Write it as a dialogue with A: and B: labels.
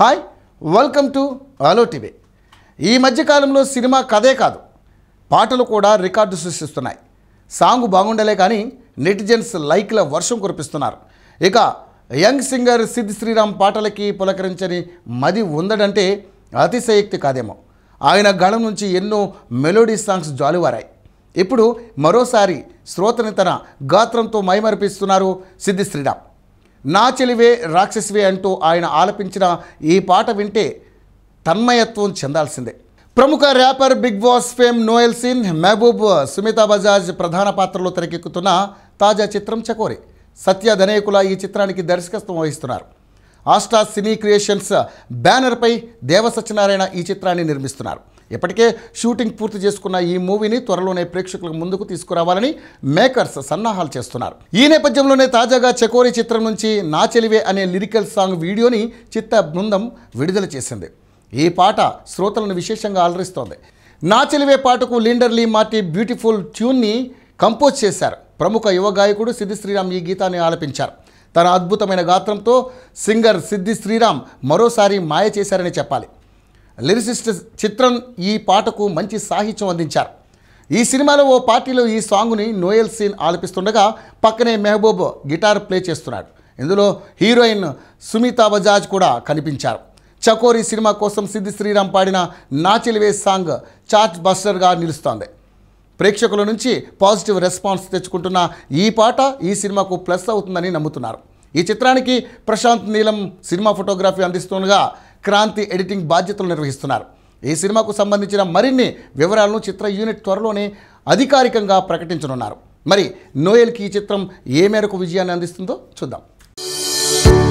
A: hi welcome to Aalo TV ఈ మధ్యకాలంలో cinema కథే కాదు పాటలు కూడా రికార్డు సృష్టిస్తున్నాయి సాంగ్ బాగుండలే కానీ నెటిజన్స్ లైక్ల వర్షం కురిపిస్తున్నారు ఇక యంగ్ సింగర్ సిద్ధి శ్రీరామ్ పాటలకి పులకరించని మది ఉందడంటే అతిశయక్తి కాదేమో ఆయన గణం నుంచి ఎన్నో మెలోడీ సాంగ్స్ జాలువారాయి ఇప్పుడు మరోసారి శ్రోతని తన గాత్రంతో మైమరిపిస్తున్నారు సిద్ధి శ్రీరామ్ నా చెలివే రాక్షసివే అంటూ ఆయన ఆలపించిన ఈ పాట వింటే తన్మయత్వం చెందాల్సిందే ప్రముఖ rapper Bigg Boss fame Noel Sean Mehaboob Sumitha Bajaj ప్రధాన పాత్రలో తెరకెక్కుతున్న తాజా చిత్రం చకోరి సత్య ధనేకుల ఈ చిత్రానికి దర్శకత్వం వహిస్తున్నారు ఆస్టా సినీ క్రియేషన్స్ బ్యానర్పై దేవ సత్యనారాయణ ఈ చిత్రాన్ని నిర్మిస్తున్నారు ఇప్పటికే షూటింగ్ పూర్తి చేసుకున్న ఈ మూవీని త్వరలోనే ప్రేక్షకులకు ముందుకు తీసుకురావాలని మేకర్స్ సన్నాహాలు చేస్తున్నారు ఈ నేపథ్యంలోనే తాజాగా చకోరి చిత్రం నుంచి నా చెలివే అనే లిరికల్ సాంగ్ వీడియోని చిత్త బృందం విడుదల చేసింది ఈ పాట శ్రోతలను విశేషంగా అలరిస్తోంది నా చెలివే పాటకు లీండర్లీ మార్టీ బ్యూటిఫుల్ ట్యూన్ని కంపోజ్ చేశారు ప్రముఖ యువ గాయకుడు సిద్ధి శ్రీరామ్ ఈ గీతాన్ని ఆలపించారు తన అద్భుతమైన గాత్రంతో సింగర్ సిద్ధి శ్రీరామ్ మరోసారి మాయ చేశారని చెప్పాలి లిరిసిస్ట్ చిత్రం ఈ పాటకు మంచి సాహిత్యం అందించారు ఈ సినిమాలో ఓ పార్టీలో ఈ సాంగ్ని నోయల్ సీన్ ఆలపిస్తుండగా పక్కనే మెహబూబ్ గిటార్ ప్లే చేస్తున్నాడు ఇందులో హీరోయిన్ సుమితా బజాజ్ కూడా కనిపించారు చకోరి సినిమా కోసం సిద్ధి శ్రీరామ్ పాడిన నాచిలివే సాంగ్ చార్జ్ బస్టర్గా నిలుస్తోంది ప్రేక్షకుల నుంచి పాజిటివ్ రెస్పాన్స్ తెచ్చుకుంటున్న ఈ పాట ఈ సినిమాకు ప్లస్ అవుతుందని నమ్ముతున్నారు ఈ చిత్రానికి ప్రశాంత్ నీలం సినిమా ఫోటోగ్రఫీ అందిస్తుండగా క్రాంతి ఎడిటింగ్ బాధ్యతలు నిర్వహిస్తున్నారు ఈ సినిమాకు సంబంధించిన మరిన్ని వివరాలను చిత్ర యూనిట్ త్వరలోనే అధికారికంగా ప్రకటించనున్నారు మరి నోయల్కి ఈ చిత్రం ఏ మేరకు విజయాన్ని అందిస్తుందో చూద్దాం